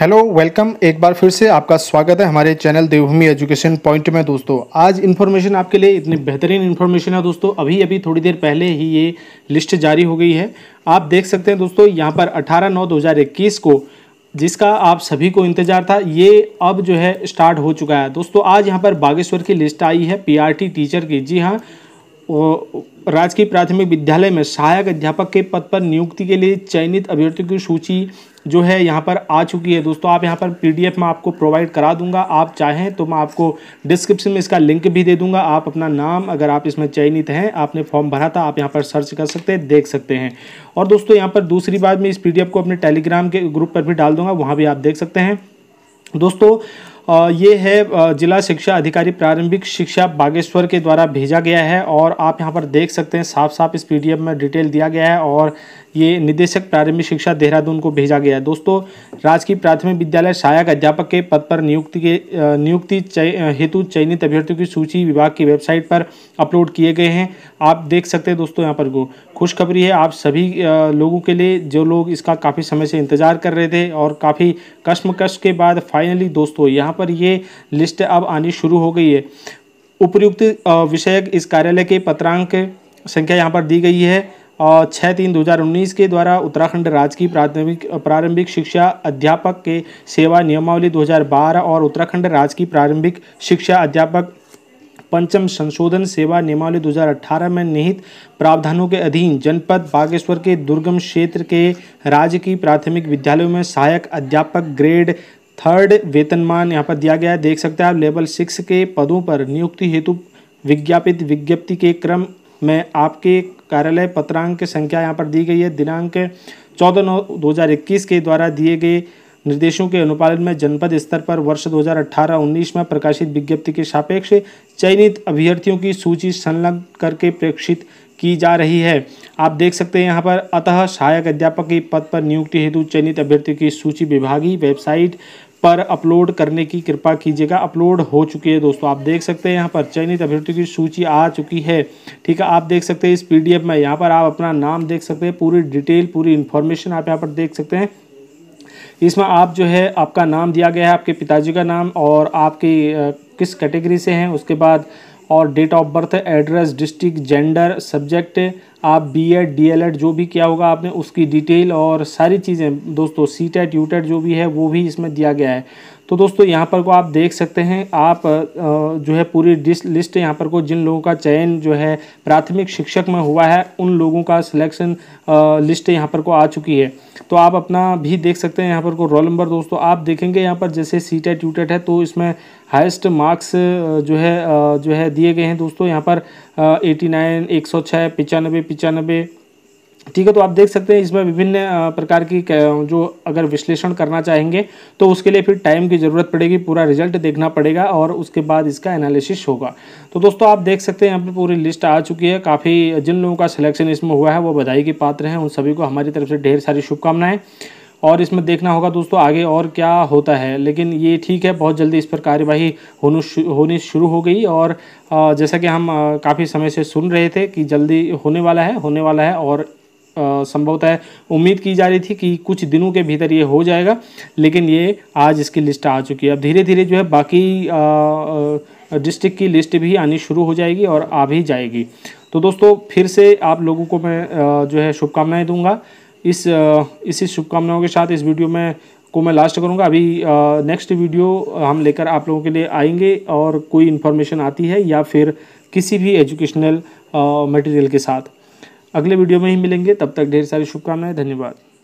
hello welcome एक बार फिर से आपका स्वागत है हमारे चैनल देवभूमि एजुकेशन पॉइंट में दोस्तों आज इन्फॉर्मेशन आपके लिए इतनी बेहतरीन इन्फॉर्मेशन है दोस्तों अभी अभी थोड़ी देर पहले ही ये लिस्ट जारी हो गई है आप देख सकते हैं दोस्तों यहाँ पर 18 नौ 2021 को जिसका आप सभी को इंतज़ार था ये अब जो है स्टार्ट हो चुका है दोस्तों आज यहाँ पर बागेश्वर की लिस्ट आई है पी टीचर की जी हाँ राजकीय प्राथमिक विद्यालय में सहायक अध्यापक के पद पर नियुक्ति के लिए चयनित अभ्यर्थियों की सूची जो है यहाँ पर आ चुकी है दोस्तों आप यहाँ पर पीडीएफ में आपको प्रोवाइड करा दूंगा आप चाहें तो मैं आपको डिस्क्रिप्शन में इसका लिंक भी दे दूंगा आप अपना नाम अगर आप इसमें चयनित हैं आपने फॉर्म भरा था आप यहाँ पर सर्च कर सकते हैं देख सकते हैं और दोस्तों यहाँ पर दूसरी बात मैं इस पी को अपने टेलीग्राम के ग्रुप पर भी डाल दूंगा वहाँ भी आप देख सकते हैं दोस्तों ये है जिला शिक्षा अधिकारी प्रारंभिक शिक्षा बागेश्वर के द्वारा भेजा गया है और आप यहाँ पर देख सकते हैं साफ साफ इस पी में डिटेल दिया गया है और ये निदेशक प्रारंभिक शिक्षा देहरादून को भेजा गया है दोस्तों राजकीय प्राथमिक विद्यालय सहायक अध्यापक के पद पर नियुक्ति के नियुक्ति चय, हेतु चयनित अभ्यर्थियों की सूची विभाग की वेबसाइट पर अपलोड किए गए हैं आप देख सकते हैं दोस्तों यहाँ पर खुशखबरी है आप सभी लोगों के लिए जो लोग इसका काफ़ी समय से इंतज़ार कर रहे थे और काफ़ी कश्मकश के बाद फाइनली दोस्तों यहाँ पर ये लिस्ट अब आनी शुरू हो गई है उपयुक्त विषयक इस कार्यालय के पत्रांक संख्या यहाँ पर दी गई है और छः तीन उन्नीस के द्वारा उत्तराखंड राज्य की प्राथमिक प्रारंभिक शिक्षा अध्यापक के सेवा नियमावली 2012 और उत्तराखंड राज्य की प्रारंभिक शिक्षा अध्यापक पंचम संशोधन सेवा नियमावली 2018 में निहित प्रावधानों के अधीन जनपद बागेश्वर के दुर्गम क्षेत्र के राज्य की प्राथमिक विद्यालयों में सहायक अध्यापक ग्रेड थर्ड वेतनमान यहाँ पर दिया गया है देख सकते हैं आप लेवल सिक्स के पदों पर नियुक्ति हेतु विज्ञापित विज्ञप्ति के क्रम में आपके कार्यालय पत्रांक संख्या यहाँ पर दी गई है दिनांक चौदह नौ दो के द्वारा दिए गए निर्देशों के अनुपालन में जनपद स्तर पर वर्ष 2018-19 में प्रकाशित विज्ञप्ति के सापेक्ष चयनित अभ्यर्थियों की सूची संलग्न करके प्रेक्षित की जा रही है आप देख सकते हैं यहाँ पर अतः सहायक अध्यापक के पद पर नियुक्ति हेतु चयनित अभ्यर्थियों की सूची विभागीय वेबसाइट पर अपलोड करने की कृपा कीजिएगा अपलोड हो चुकी है दोस्तों आप देख सकते हैं यहाँ पर चयनित अभ्यर्थियों की सूची आ चुकी है ठीक है आप देख सकते हैं इस पीडीएफ में यहाँ पर आप अपना नाम देख सकते हैं पूरी डिटेल पूरी इन्फॉर्मेशन आप यहाँ पर देख सकते हैं इसमें आप जो है आपका नाम दिया गया है आपके पिताजी का नाम और आपकी किस कैटेगरी से हैं उसके बाद और date of birth address district gender subject आप B Ed D L Ed जो भी किया होगा आपने उसकी डिटेल और सारी चीज़ें दोस्तों सी टेट यू टेट जो भी है वो भी इसमें दिया गया है तो दोस्तों यहाँ पर को आप देख सकते हैं आप जो है पूरी लिस्ट यहाँ पर को जिन लोगों का चयन जो है प्राथमिक शिक्षक में हुआ है उन लोगों का सिलेक्शन लिस्ट यहाँ पर को आ चुकी है तो आप अपना भी देख सकते हैं यहाँ पर को रोल नंबर दोस्तों आप देखेंगे यहाँ पर जैसे सी टेट यू टेट है तो इसमें हाइस्ट मार्क्स जो है जो है दिए गए हैं दोस्तों यहाँ पर एटी नाइन एक सौ छः पचानबे पचानबे ठीक है तो आप देख सकते हैं इसमें विभिन्न प्रकार की जो अगर विश्लेषण करना चाहेंगे तो उसके लिए फिर टाइम की ज़रूरत पड़ेगी पूरा रिजल्ट देखना पड़ेगा और उसके बाद इसका एनालिसिस होगा तो दोस्तों आप देख सकते हैं यहाँ पर पूरी लिस्ट आ चुकी है काफ़ी जिन लोगों का सिलेक्शन इसमें हुआ है वो बधाई के पात्र हैं उन सभी को हमारी तरफ से ढेर सारी शुभकामनाएँ और इसमें देखना होगा दोस्तों आगे और क्या होता है लेकिन ये ठीक है बहुत जल्दी इस पर कार्यवाही होने होनी शुरू हो गई और जैसा कि हम काफ़ी समय से सुन रहे थे कि जल्दी होने वाला है होने वाला है और संभवतः उम्मीद की जा रही थी कि कुछ दिनों के भीतर ये हो जाएगा लेकिन ये आज इसकी लिस्ट आ चुकी है अब धीरे धीरे जो है बाकी डिस्ट्रिक्ट की लिस्ट भी आनी शुरू हो जाएगी और आ भी जाएगी तो दोस्तों फिर से आप लोगों को मैं जो है शुभकामनाएं दूंगा इस इसी शुभकामनाओं के साथ इस वीडियो में को मैं लास्ट करूँगा अभी नेक्स्ट वीडियो हम लेकर आप लोगों के लिए आएंगे और कोई इन्फॉर्मेशन आती है या फिर किसी भी एजुकेशनल मटेरियल के साथ अगले वीडियो में ही मिलेंगे तब तक ढेर सारी शुभकामनाएं धन्यवाद